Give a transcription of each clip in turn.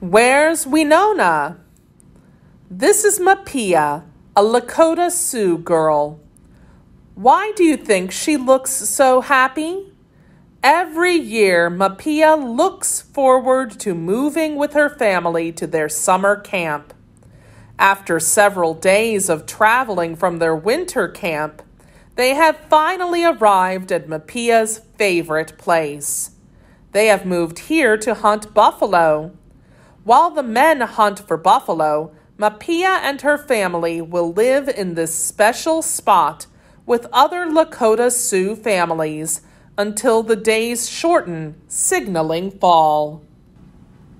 Where's Winona? This is Mapia, a Lakota Sioux girl. Why do you think she looks so happy? Every year, Mapia looks forward to moving with her family to their summer camp. After several days of traveling from their winter camp, they have finally arrived at Mapia's favorite place. They have moved here to hunt buffalo while the men hunt for buffalo, Mapia and her family will live in this special spot with other Lakota Sioux families until the days shorten, signaling fall.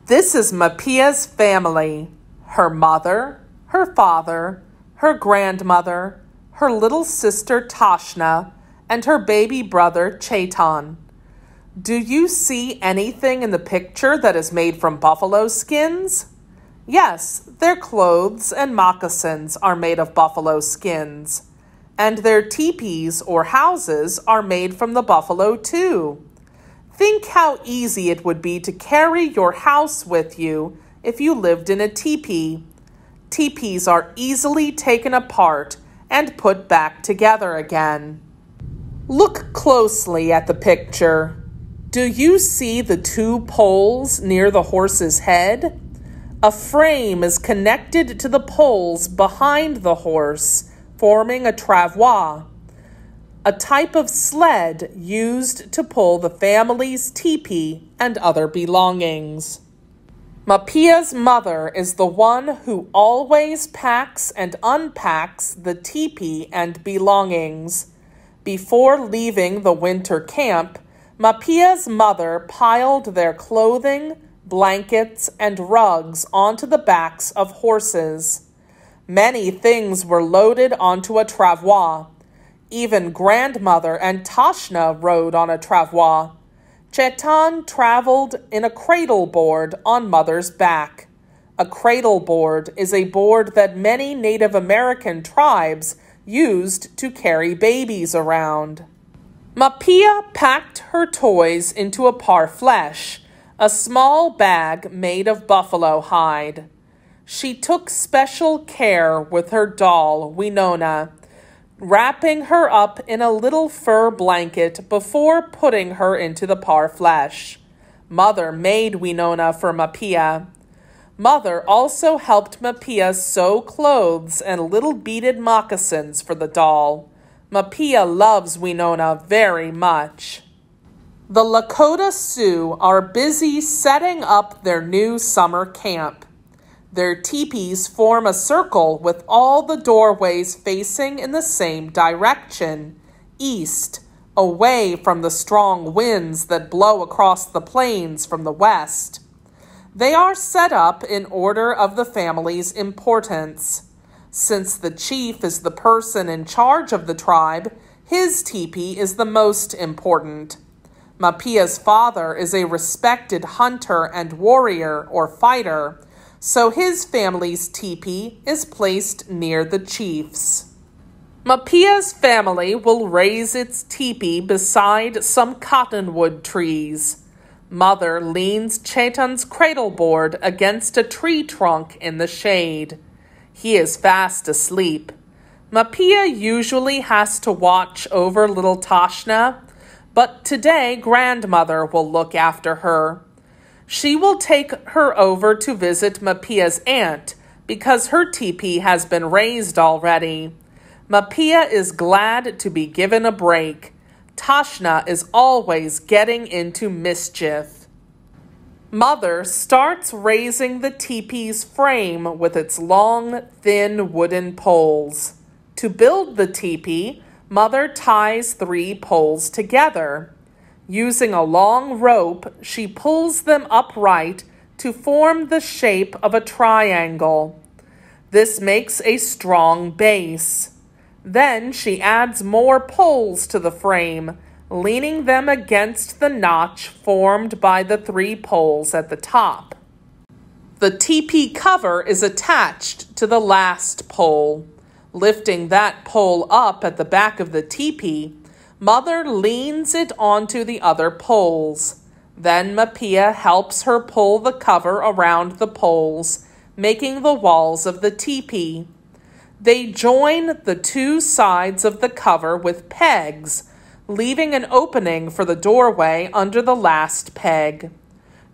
This is Mapia's family her mother, her father, her grandmother, her little sister Tashna, and her baby brother Chaitan. Do you see anything in the picture that is made from buffalo skins? Yes, their clothes and moccasins are made of buffalo skins, and their teepees or houses are made from the buffalo too. Think how easy it would be to carry your house with you if you lived in a teepee. Teepees are easily taken apart and put back together again. Look closely at the picture. Do you see the two poles near the horse's head? A frame is connected to the poles behind the horse, forming a travois, a type of sled used to pull the family's teepee and other belongings. Mapia's mother is the one who always packs and unpacks the teepee and belongings. Before leaving the winter camp, Mapia's mother piled their clothing, blankets, and rugs onto the backs of horses. Many things were loaded onto a travois. Even grandmother and Tashna rode on a travois. Chetan traveled in a cradle board on mother's back. A cradle board is a board that many Native American tribes used to carry babies around. Mapia packed her toys into a parfleche, a small bag made of buffalo hide. She took special care with her doll, Winona, wrapping her up in a little fur blanket before putting her into the parfleche. Mother made Winona for Mapia. Mother also helped Mapia sew clothes and little beaded moccasins for the doll. Mapia loves Winona very much. The Lakota Sioux are busy setting up their new summer camp. Their teepees form a circle with all the doorways facing in the same direction east, away from the strong winds that blow across the plains from the west. They are set up in order of the family's importance. Since the chief is the person in charge of the tribe, his teepee is the most important. Mapia's father is a respected hunter and warrior or fighter, so his family's teepee is placed near the chief's. Mapia's family will raise its teepee beside some cottonwood trees. Mother leans Chetan's board against a tree trunk in the shade. He is fast asleep. Mapia usually has to watch over little Tashna, but today grandmother will look after her. She will take her over to visit Mapia's aunt because her teepee has been raised already. Mapia is glad to be given a break. Tashna is always getting into mischief mother starts raising the teepee's frame with its long, thin wooden poles. To build the teepee, mother ties three poles together. Using a long rope, she pulls them upright to form the shape of a triangle. This makes a strong base. Then she adds more poles to the frame leaning them against the notch formed by the three poles at the top. The teepee cover is attached to the last pole. Lifting that pole up at the back of the teepee, Mother leans it onto the other poles. Then Mapia helps her pull the cover around the poles, making the walls of the teepee. They join the two sides of the cover with pegs, leaving an opening for the doorway under the last peg.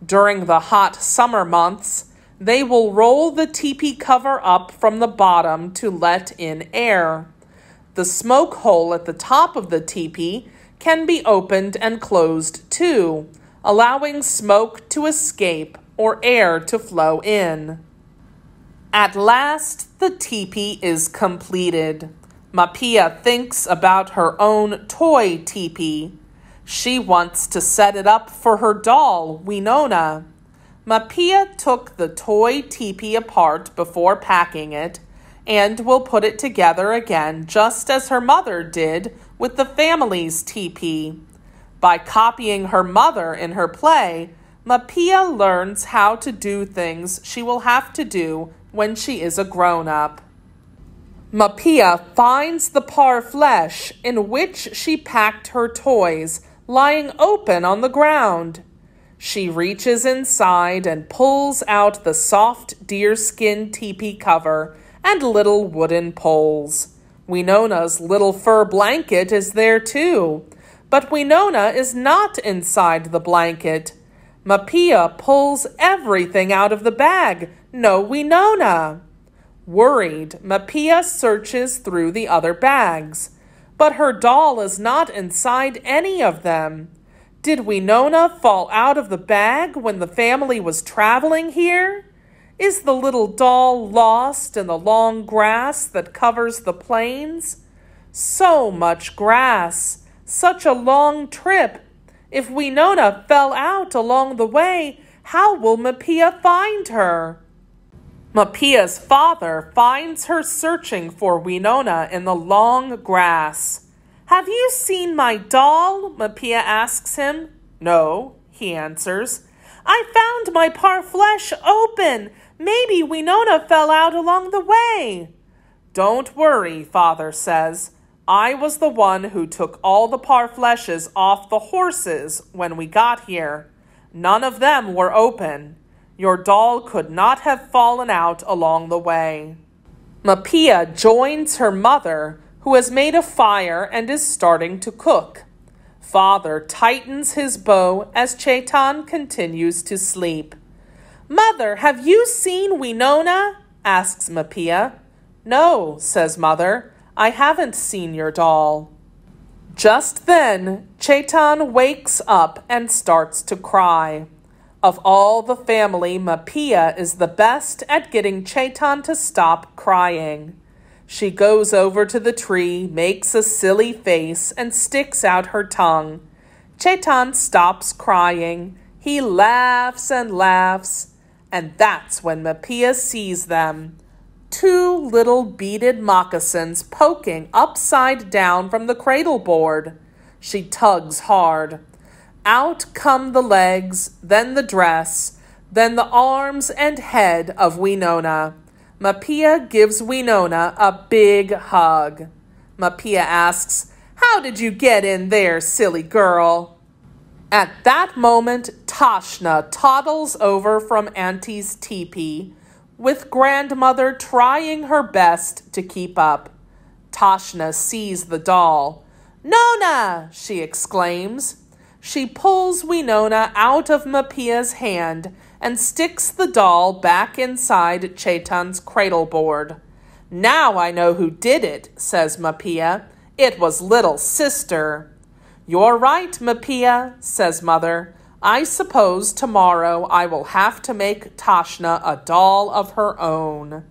During the hot summer months, they will roll the teepee cover up from the bottom to let in air. The smoke hole at the top of the teepee can be opened and closed too, allowing smoke to escape or air to flow in. At last, the teepee is completed. Mapia thinks about her own toy teepee. She wants to set it up for her doll, Winona. Mapia took the toy teepee apart before packing it and will put it together again just as her mother did with the family's teepee. By copying her mother in her play, Mapia learns how to do things she will have to do when she is a grown up. Mapia finds the par flesh in which she packed her toys lying open on the ground. She reaches inside and pulls out the soft deerskin teepee cover and little wooden poles. Winona's little fur blanket is there too, but Winona is not inside the blanket. Mapia pulls everything out of the bag. No Winona. Worried, Mapia searches through the other bags, but her doll is not inside any of them. Did Winona fall out of the bag when the family was traveling here? Is the little doll lost in the long grass that covers the plains? So much grass, such a long trip. If Winona fell out along the way, how will Mapia find her? Mapia's father finds her searching for Winona in the long grass. Have you seen my doll? Mapia asks him. No, he answers. I found my parfleche open. Maybe Winona fell out along the way. Don't worry, father says. I was the one who took all the parfleches off the horses when we got here. None of them were open. Your doll could not have fallen out along the way. Mapia joins her mother, who has made a fire and is starting to cook. Father tightens his bow as Chaitan continues to sleep. Mother, have you seen Winona? asks Mapia. No, says Mother, I haven't seen your doll. Just then, Chaitan wakes up and starts to cry. Of all the family, Mapia is the best at getting Chaitan to stop crying. She goes over to the tree, makes a silly face, and sticks out her tongue. Chaitan stops crying. He laughs and laughs, and that's when Mapia sees them. Two little beaded moccasins poking upside down from the cradle board. She tugs hard. Out come the legs, then the dress, then the arms and head of Winona. Mapia gives Winona a big hug. Mapia asks, How did you get in there, silly girl? At that moment, Tashna toddles over from Auntie's teepee, with grandmother trying her best to keep up. Tashna sees the doll. Nona! she exclaims. She pulls Winona out of Mapia's hand and sticks the doll back inside Chetan's cradle board. Now I know who did it, says Mapia. It was little sister. You're right, Mapia, says mother. I suppose tomorrow I will have to make Tashna a doll of her own.